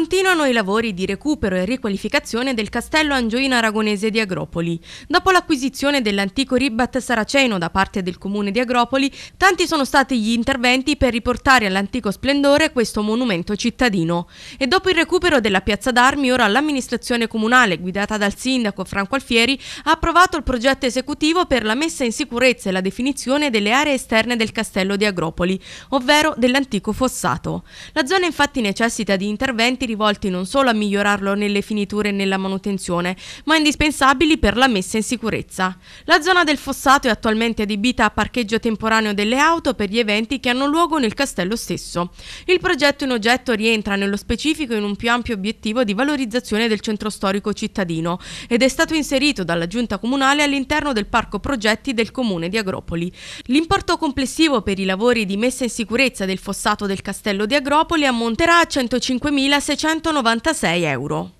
Continuano i lavori di recupero e riqualificazione del castello angioino-aragonese di Agropoli. Dopo l'acquisizione dell'antico Ribbat saraceno da parte del comune di Agropoli, tanti sono stati gli interventi per riportare all'antico splendore questo monumento cittadino. E dopo il recupero della piazza d'armi, ora l'amministrazione comunale, guidata dal sindaco Franco Alfieri, ha approvato il progetto esecutivo per la messa in sicurezza e la definizione delle aree esterne del castello di Agropoli, ovvero dell'antico fossato. La zona infatti necessita di interventi rivolti non solo a migliorarlo nelle finiture e nella manutenzione, ma indispensabili per la messa in sicurezza. La zona del fossato è attualmente adibita a parcheggio temporaneo delle auto per gli eventi che hanno luogo nel castello stesso. Il progetto in oggetto rientra nello specifico in un più ampio obiettivo di valorizzazione del centro storico cittadino ed è stato inserito dalla giunta comunale all'interno del parco progetti del comune di Agropoli. L'importo complessivo per i lavori di messa in sicurezza del fossato del castello di Agropoli ammonterà a 105.000 1.696 euro.